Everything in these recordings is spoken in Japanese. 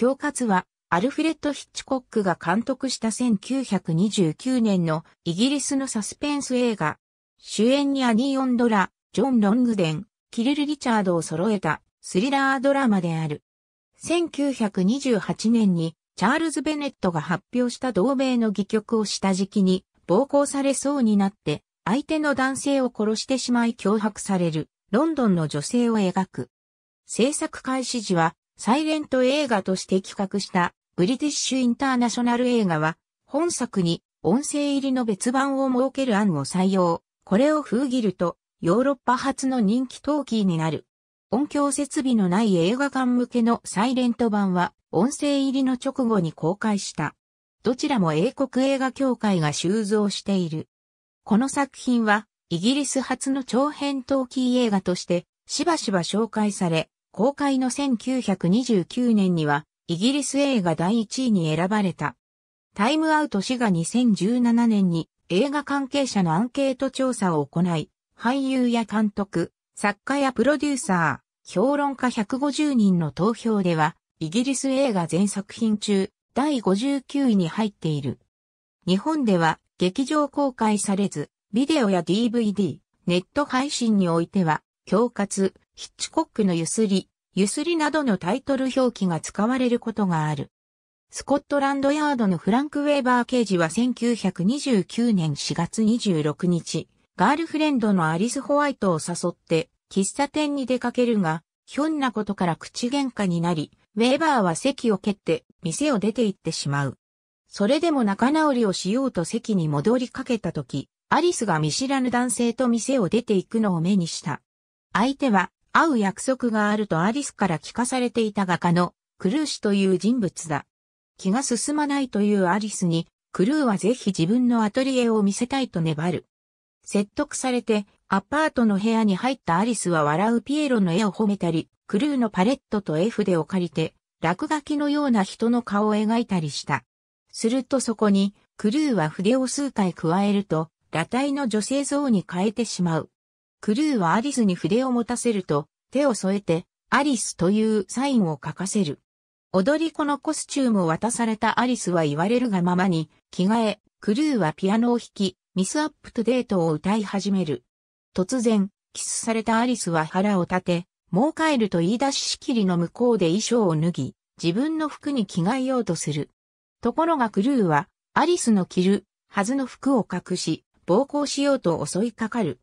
恐喝は、アルフレッド・ヒッチコックが監督した1929年のイギリスのサスペンス映画。主演にアニー・オンドラ、ジョン・ロングデン、キリル・リチャードを揃えたスリラードラマである。1928年にチャールズ・ベネットが発表した同盟の戯曲を下敷きに暴行されそうになって相手の男性を殺してしまい脅迫されるロンドンの女性を描く。制作開始時はサイレント映画として企画したブリティッシュインターナショナル映画は本作に音声入りの別版を設ける案を採用。これを封切るとヨーロッパ初の人気トーキーになる。音響設備のない映画館向けのサイレント版は音声入りの直後に公開した。どちらも英国映画協会が収蔵している。この作品はイギリス初の長編トーキー映画としてしばしば紹介され、公開の1929年には、イギリス映画第1位に選ばれた。タイムアウト氏が2017年に映画関係者のアンケート調査を行い、俳優や監督、作家やプロデューサー、評論家150人の投票では、イギリス映画全作品中、第59位に入っている。日本では劇場公開されず、ビデオや DVD、ネット配信においては、恐喝、ヒッチコックのゆすり、ゆすりなどのタイトル表記が使われることがある。スコットランドヤードのフランク・ウェーバー刑事は1929年4月26日、ガールフレンドのアリス・ホワイトを誘って喫茶店に出かけるが、ひょんなことから口喧嘩になり、ウェーバーは席を蹴って店を出て行ってしまう。それでも仲直りをしようと席に戻りかけた時、アリスが見知らぬ男性と店を出て行くのを目にした。相手は会う約束があるとアリスから聞かされていた画家のクルー氏という人物だ。気が進まないというアリスに、クルーはぜひ自分のアトリエを見せたいと粘る。説得されて、アパートの部屋に入ったアリスは笑うピエロの絵を褒めたり、クルーのパレットと絵筆を借りて、落書きのような人の顔を描いたりした。するとそこに、クルーは筆を数回加えると、裸体の女性像に変えてしまう。クルーはアリスに筆を持たせると、手を添えて、アリスというサインを書かせる。踊り子のコスチュームを渡されたアリスは言われるがままに、着替え、クルーはピアノを弾き、ミスアップトデートを歌い始める。突然、キスされたアリスは腹を立て、もう帰ると言い出ししきりの向こうで衣装を脱ぎ、自分の服に着替えようとする。ところがクルーは、アリスの着る、はずの服を隠し、暴行しようと襲いかかる。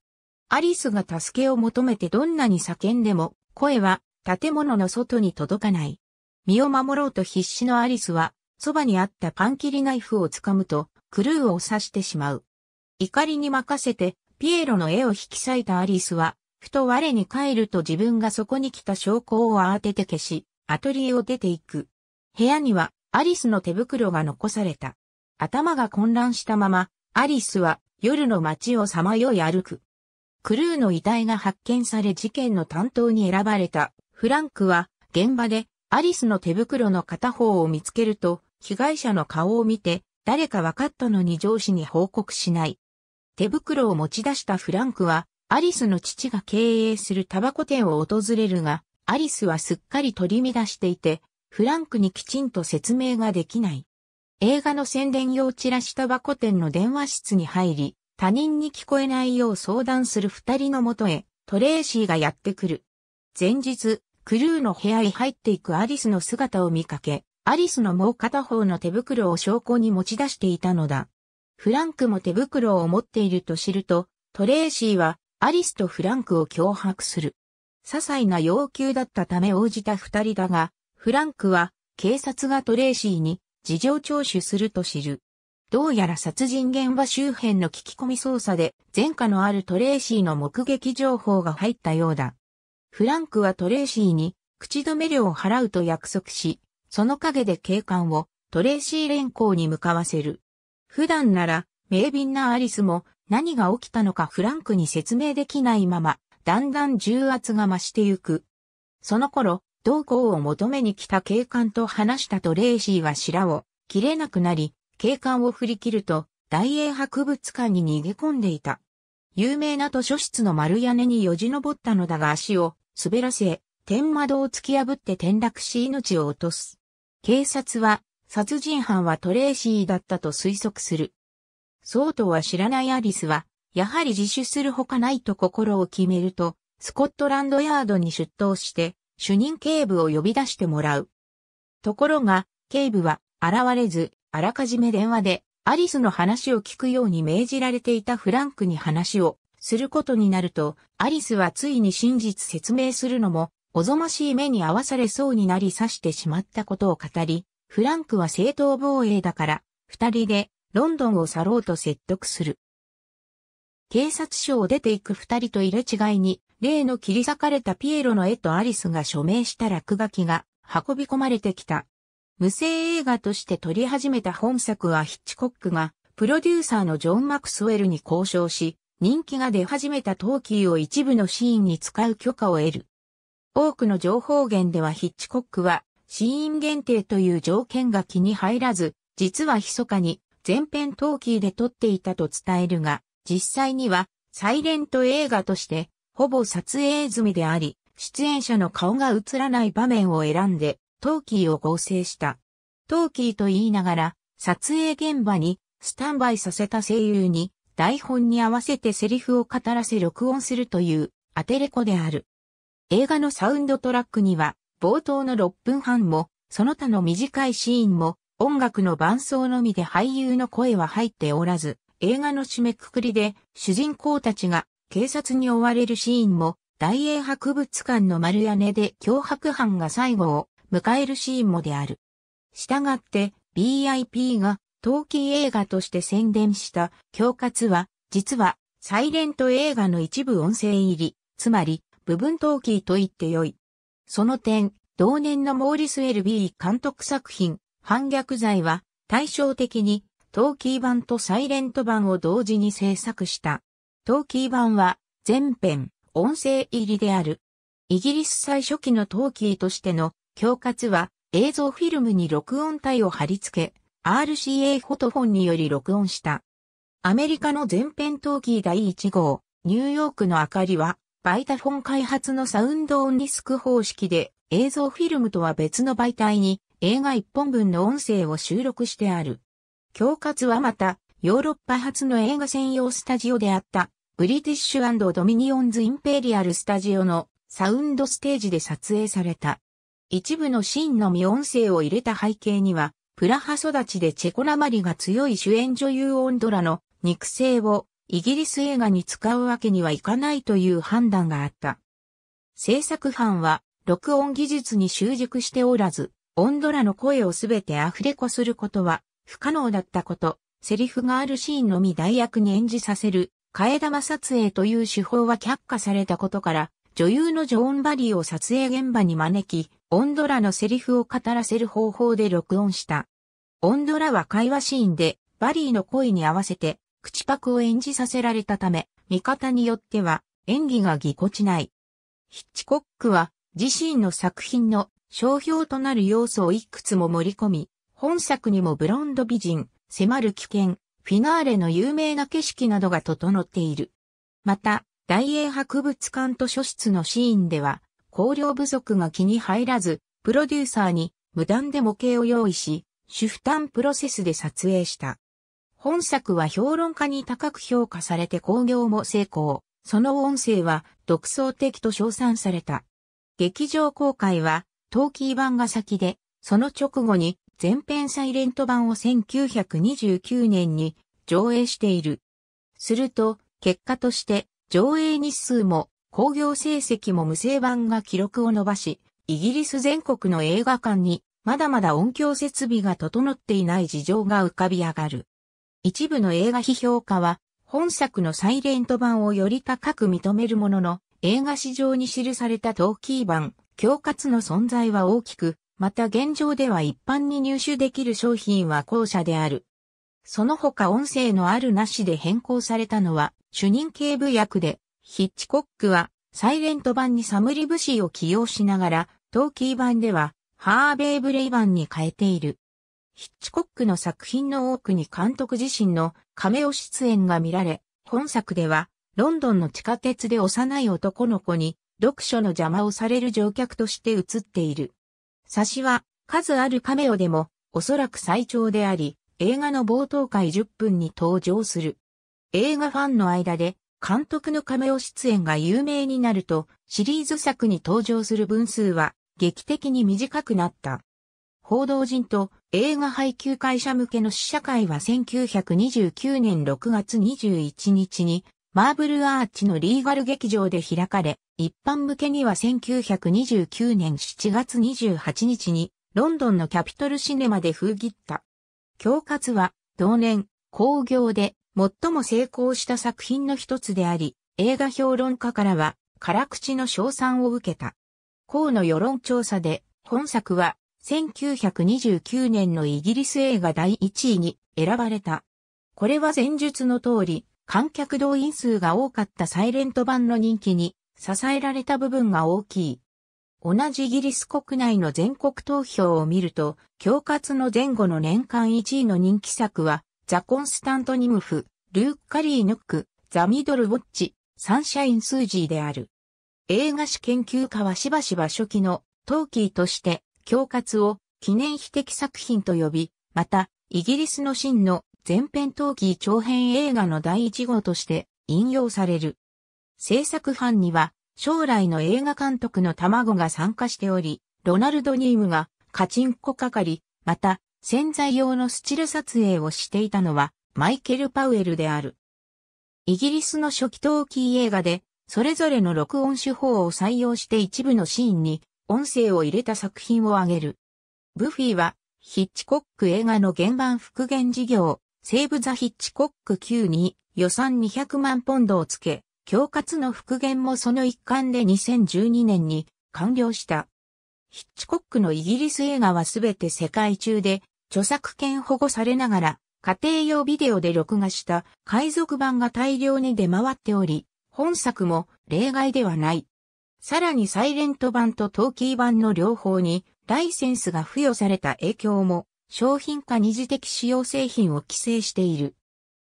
アリスが助けを求めてどんなに叫んでも、声は建物の外に届かない。身を守ろうと必死のアリスは、そばにあったパン切りナイフを掴むと、クルーを刺してしまう。怒りに任せて、ピエロの絵を引き裂いたアリスは、ふと我に帰ると自分がそこに来た証拠を慌てて消し、アトリエを出ていく。部屋には、アリスの手袋が残された。頭が混乱したまま、アリスは夜の街をさまよい歩く。クルーの遺体が発見され事件の担当に選ばれたフランクは現場でアリスの手袋の片方を見つけると被害者の顔を見て誰か分かったのに上司に報告しない。手袋を持ち出したフランクはアリスの父が経営するタバコ店を訪れるがアリスはすっかり取り乱していてフランクにきちんと説明ができない。映画の宣伝用チラシタバコ店の電話室に入り、他人に聞こえないよう相談する二人のもとへ、トレーシーがやってくる。前日、クルーの部屋へ入っていくアリスの姿を見かけ、アリスのもう片方の手袋を証拠に持ち出していたのだ。フランクも手袋を持っていると知ると、トレーシーはアリスとフランクを脅迫する。些細な要求だったため応じた二人だが、フランクは警察がトレーシーに事情聴取すると知る。どうやら殺人現場周辺の聞き込み捜査で前科のあるトレーシーの目撃情報が入ったようだ。フランクはトレーシーに口止め料を払うと約束し、その陰で警官をトレーシー連行に向かわせる。普段なら、明敏なアリスも何が起きたのかフランクに説明できないまま、だんだん重圧が増してゆく。その頃、同行を求めに来た警官と話したトレーシーは白を切れなくなり、警官を振り切ると、大英博物館に逃げ込んでいた。有名な図書室の丸屋根によじ登ったのだが足を滑らせ、天窓を突き破って転落し命を落とす。警察は、殺人犯はトレーシーだったと推測する。そうとは知らないアリスは、やはり自首するほかないと心を決めると、スコットランドヤードに出頭して、主任警部を呼び出してもらう。ところが、警部は現れず、あらかじめ電話でアリスの話を聞くように命じられていたフランクに話をすることになると、アリスはついに真実説明するのも、おぞましい目に合わされそうになり刺してしまったことを語り、フランクは正当防衛だから、二人でロンドンを去ろうと説得する。警察署を出ていく二人と入れ違いに、例の切り裂かれたピエロの絵とアリスが署名した落書きが運び込まれてきた。無声映画として撮り始めた本作はヒッチコックが、プロデューサーのジョン・マクスウェルに交渉し、人気が出始めたトーキーを一部のシーンに使う許可を得る。多くの情報源ではヒッチコックは、シーン限定という条件が気に入らず、実は密かに全編トーキーで撮っていたと伝えるが、実際にはサイレント映画としてほぼ撮影済みであり、出演者の顔が映らない場面を選んでトーキーを合成した。トーキーと言いながら、撮影現場にスタンバイさせた声優に、台本に合わせてセリフを語らせ録音するというアテレコである。映画のサウンドトラックには、冒頭の6分半も、その他の短いシーンも、音楽の伴奏のみで俳優の声は入っておらず、映画の締めくくりで、主人公たちが警察に追われるシーンも、大英博物館の丸屋根で脅迫犯が最後を迎えるシーンもである。したがって BIP が陶器映画として宣伝した恐喝は、実はサイレント映画の一部音声入り、つまり部分陶器と言ってよい。その点、同年のモーリス・エルビー監督作品、反逆罪は対照的に陶器版とサイレント版を同時に制作した。陶器版は全編音声入りである。イギリス最初期の陶器としての恐喝は映像フィルムに録音体を貼り付け、RCA フォトフォンにより録音した。アメリカの前編陶器第1号、ニューヨークの明かりは、バイタフォン開発のサウンドオンディスク方式で、映像フィルムとは別の媒体に映画1本分の音声を収録してある。恐喝はまた、ヨーロッパ発の映画専用スタジオであった、ブリティッシュドミニオンズ・インペリアル・スタジオのサウンドステージで撮影された。一部のシーンのみ音声を入れた背景には、プラハ育ちでチェコなまりが強い主演女優オンドラの肉声をイギリス映画に使うわけにはいかないという判断があった。制作班は録音技術に習熟しておらず、オンドラの声をすべてアフレコすることは不可能だったこと、セリフがあるシーンのみ代役に演じさせる、替え玉撮影という手法は却下されたことから、女優のジョーン・バリーを撮影現場に招き、オンドラのセリフを語らせる方法で録音した。オンドラは会話シーンで、バリーの声に合わせて、口パクを演じさせられたため、見方によっては、演技がぎこちない。ヒッチコックは、自身の作品の商標となる要素をいくつも盛り込み、本作にもブロンド美人、迫る危険、フィナーレの有名な景色などが整っている。また、大英博物館図書室のシーンでは、香料不足が気に入らず、プロデューサーに無断で模型を用意し、主負担プロセスで撮影した。本作は評論家に高く評価されて興行も成功。その音声は独創的と称賛された。劇場公開は、トーキー版が先で、その直後に全編サイレント版を1929年に上映している。すると、結果として上映日数も興行成績も無声版が記録を伸ばし、イギリス全国の映画館にまだまだ音響設備が整っていない事情が浮かび上がる。一部の映画批評家は、本作のサイレント版をより高く認めるものの、映画史上に記されたトーキー版、強括の存在は大きく、また現状では一般に入手できる商品は後者である。その他音声のあるなしで変更されたのは、主任警部役で、ヒッチコックは、サイレント版にサムリブシーを起用しながら、トーキー版では、ハーベイ・ブレイ版に変えている。ヒッチコックの作品の多くに監督自身のカメオ出演が見られ、本作では、ロンドンの地下鉄で幼い男の子に、読書の邪魔をされる乗客として映っている。差しは、数あるカメオでも、おそらく最長であり、映画の冒頭回10分に登場する。映画ファンの間で監督のカメオ出演が有名になるとシリーズ作に登場する分数は劇的に短くなった。報道陣と映画配給会社向けの試写会は1929年6月21日にマーブルアーチのリーガル劇場で開かれ、一般向けには1929年7月28日にロンドンのキャピトルシネマで封切った。恐喝は同年、工業で最も成功した作品の一つであり、映画評論家からは辛口の賞賛を受けた。河の世論調査で、本作は1929年のイギリス映画第1位に選ばれた。これは前述の通り、観客動員数が多かったサイレント版の人気に支えられた部分が大きい。同じイギリス国内の全国投票を見ると、恐喝の前後の年間1位の人気作は、ザ・コンスタントニムフ、ルーク・カリーヌック、ザ・ミドル・ウォッチ、サンシャイン・スージーである。映画史研究家はしばしば初期のトーキーとして、恐喝を記念碑的作品と呼び、また、イギリスの真の全編トーキー長編映画の第一号として引用される。制作班には、将来の映画監督の卵が参加しており、ロナルド・ニームがカチンコり、また、潜在用のスチル撮影をしていたのはマイケル・パウエルである。イギリスの初期陶器映画で、それぞれの録音手法を採用して一部のシーンに音声を入れた作品を挙げる。ブフィは、ヒッチコック映画の原版復元事業、セーブ・ザ・ヒッチコック級に予算200万ポンドをつけ、恐喝の復元もその一環で2012年に完了した。ヒッチコックのイギリス映画はすべて世界中で著作権保護されながら、家庭用ビデオで録画した海賊版が大量に出回っており、本作も例外ではない。さらにサイレント版とトーキー版の両方にライセンスが付与された影響も商品化二次的使用製品を規制している。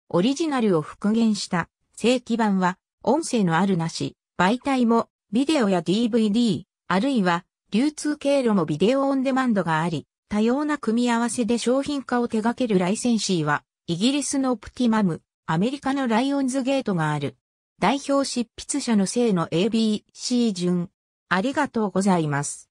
オリジナルを復元した正規版は音声のあるなし、媒体もビデオや DVD、あるいは流通経路もビデオオンデマンドがあり、多様な組み合わせで商品化を手掛けるライセンシーは、イギリスのオプティマム、アメリカのライオンズゲートがある。代表執筆者の性の ABC 順。ありがとうございます。